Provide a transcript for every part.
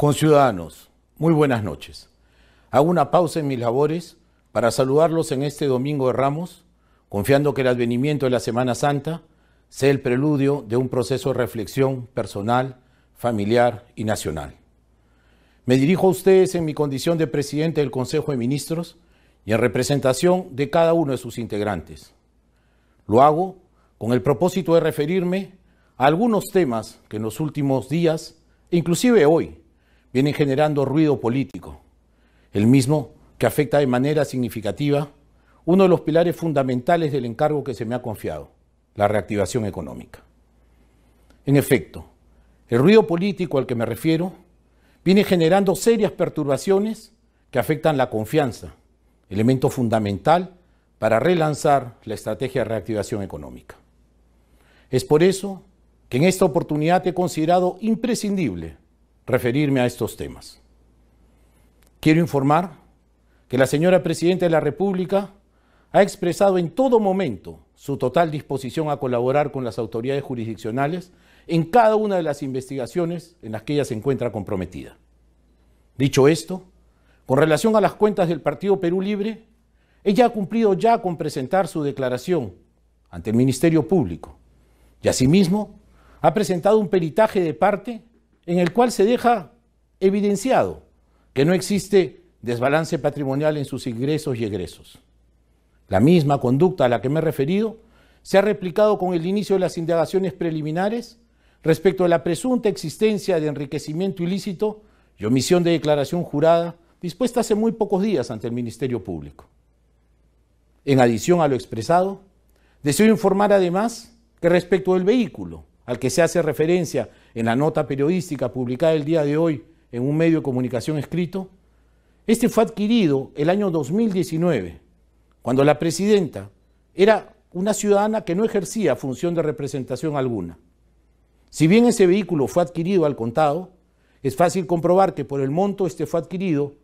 Conciudadanos, muy buenas noches. Hago una pausa en mis labores para saludarlos en este Domingo de Ramos, confiando que el advenimiento de la Semana Santa sea el preludio de un proceso de reflexión personal, familiar y nacional. Me dirijo a ustedes en mi condición de presidente del Consejo de Ministros y en representación de cada uno de sus integrantes. Lo hago con el propósito de referirme a algunos temas que en los últimos días, inclusive hoy, viene generando ruido político, el mismo que afecta de manera significativa uno de los pilares fundamentales del encargo que se me ha confiado, la reactivación económica. En efecto, el ruido político al que me refiero viene generando serias perturbaciones que afectan la confianza, elemento fundamental para relanzar la estrategia de reactivación económica. Es por eso que en esta oportunidad he considerado imprescindible referirme a estos temas. Quiero informar que la señora Presidenta de la República ha expresado en todo momento su total disposición a colaborar con las autoridades jurisdiccionales en cada una de las investigaciones en las que ella se encuentra comprometida. Dicho esto, con relación a las cuentas del Partido Perú Libre, ella ha cumplido ya con presentar su declaración ante el Ministerio Público y asimismo ha presentado un peritaje de parte en el cual se deja evidenciado que no existe desbalance patrimonial en sus ingresos y egresos. La misma conducta a la que me he referido se ha replicado con el inicio de las indagaciones preliminares respecto a la presunta existencia de enriquecimiento ilícito y omisión de declaración jurada dispuesta hace muy pocos días ante el Ministerio Público. En adición a lo expresado, deseo informar además que respecto del vehículo, al que se hace referencia en la nota periodística publicada el día de hoy en un medio de comunicación escrito, este fue adquirido el año 2019, cuando la presidenta era una ciudadana que no ejercía función de representación alguna. Si bien ese vehículo fue adquirido al contado, es fácil comprobar que por el monto este fue adquirido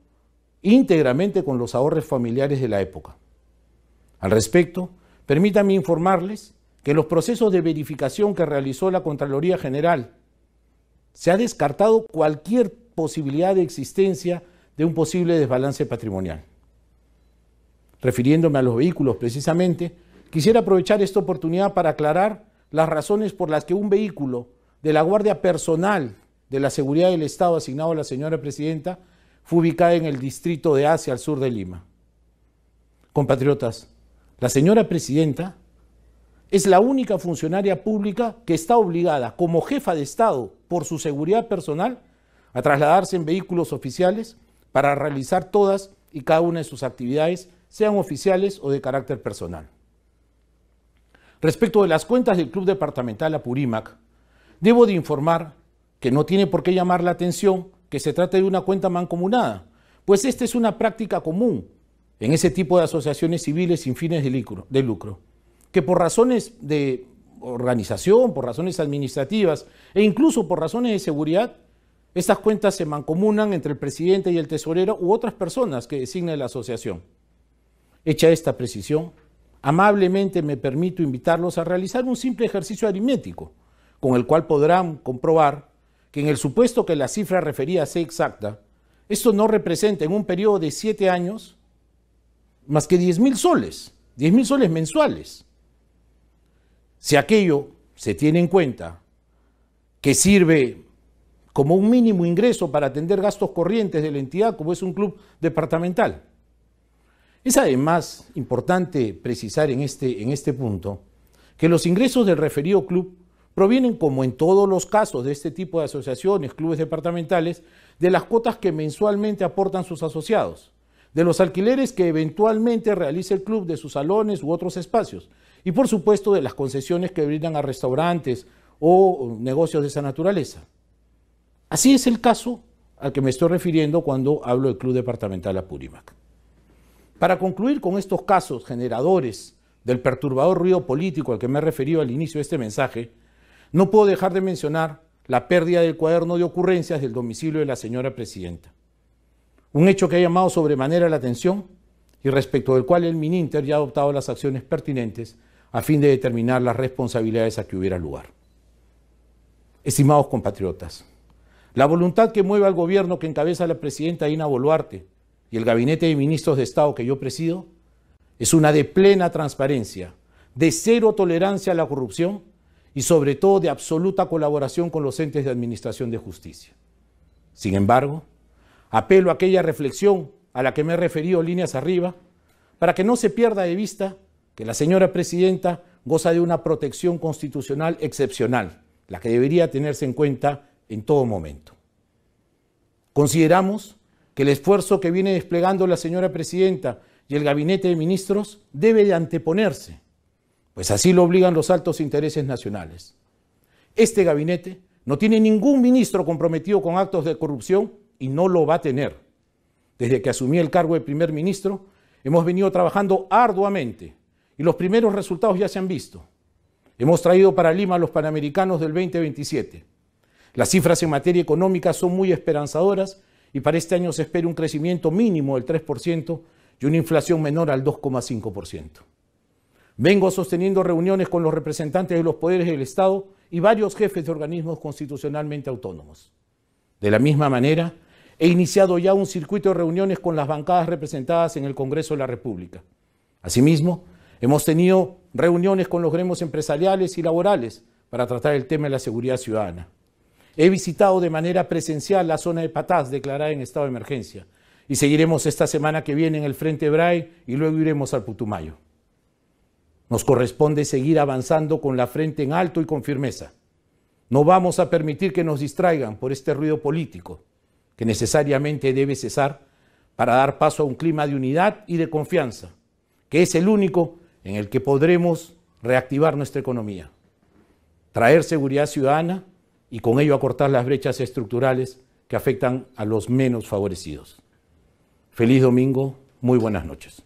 íntegramente con los ahorros familiares de la época. Al respecto, permítanme informarles que los procesos de verificación que realizó la Contraloría General se ha descartado cualquier posibilidad de existencia de un posible desbalance patrimonial. Refiriéndome a los vehículos precisamente, quisiera aprovechar esta oportunidad para aclarar las razones por las que un vehículo de la Guardia Personal de la Seguridad del Estado asignado a la señora Presidenta fue ubicado en el distrito de Asia, al sur de Lima. Compatriotas, la señora Presidenta es la única funcionaria pública que está obligada, como jefa de Estado, por su seguridad personal, a trasladarse en vehículos oficiales para realizar todas y cada una de sus actividades, sean oficiales o de carácter personal. Respecto de las cuentas del Club Departamental Apurímac, debo de informar que no tiene por qué llamar la atención que se trate de una cuenta mancomunada, pues esta es una práctica común en ese tipo de asociaciones civiles sin fines de lucro que por razones de organización, por razones administrativas e incluso por razones de seguridad, estas cuentas se mancomunan entre el presidente y el tesorero u otras personas que designe la asociación. Hecha esta precisión, amablemente me permito invitarlos a realizar un simple ejercicio aritmético, con el cual podrán comprobar que en el supuesto que la cifra referida sea exacta, esto no representa en un periodo de siete años más que diez mil soles, diez mil soles mensuales. Si aquello se tiene en cuenta que sirve como un mínimo ingreso para atender gastos corrientes de la entidad, como es un club departamental. Es además importante precisar en este, en este punto que los ingresos del referido club provienen, como en todos los casos de este tipo de asociaciones, clubes departamentales, de las cuotas que mensualmente aportan sus asociados, de los alquileres que eventualmente realiza el club de sus salones u otros espacios y por supuesto de las concesiones que brindan a restaurantes o negocios de esa naturaleza. Así es el caso al que me estoy refiriendo cuando hablo del Club Departamental Apurímac. Para concluir con estos casos generadores del perturbador ruido político al que me he referido al inicio de este mensaje, no puedo dejar de mencionar la pérdida del cuaderno de ocurrencias del domicilio de la señora presidenta. Un hecho que ha llamado sobremanera la atención y respecto del cual el Mininter ya ha adoptado las acciones pertinentes a fin de determinar las responsabilidades a que hubiera lugar. Estimados compatriotas, la voluntad que mueve al gobierno que encabeza la presidenta Ina Boluarte y el gabinete de ministros de Estado que yo presido es una de plena transparencia, de cero tolerancia a la corrupción y sobre todo de absoluta colaboración con los entes de administración de justicia. Sin embargo, apelo a aquella reflexión a la que me he referido líneas arriba, para que no se pierda de vista que la señora presidenta goza de una protección constitucional excepcional, la que debería tenerse en cuenta en todo momento. Consideramos que el esfuerzo que viene desplegando la señora presidenta y el gabinete de ministros debe de anteponerse, pues así lo obligan los altos intereses nacionales. Este gabinete no tiene ningún ministro comprometido con actos de corrupción y no lo va a tener. Desde que asumí el cargo de primer ministro, hemos venido trabajando arduamente y los primeros resultados ya se han visto. Hemos traído para Lima a los Panamericanos del 2027. Las cifras en materia económica son muy esperanzadoras y para este año se espera un crecimiento mínimo del 3% y una inflación menor al 2,5%. Vengo sosteniendo reuniones con los representantes de los poderes del Estado y varios jefes de organismos constitucionalmente autónomos. De la misma manera, he iniciado ya un circuito de reuniones con las bancadas representadas en el Congreso de la República. Asimismo, Hemos tenido reuniones con los gremios empresariales y laborales para tratar el tema de la seguridad ciudadana. He visitado de manera presencial la zona de Patás declarada en estado de emergencia y seguiremos esta semana que viene en el Frente Bray y luego iremos al Putumayo. Nos corresponde seguir avanzando con la frente en alto y con firmeza. No vamos a permitir que nos distraigan por este ruido político que necesariamente debe cesar para dar paso a un clima de unidad y de confianza, que es el único en el que podremos reactivar nuestra economía, traer seguridad ciudadana y con ello acortar las brechas estructurales que afectan a los menos favorecidos. Feliz domingo, muy buenas noches.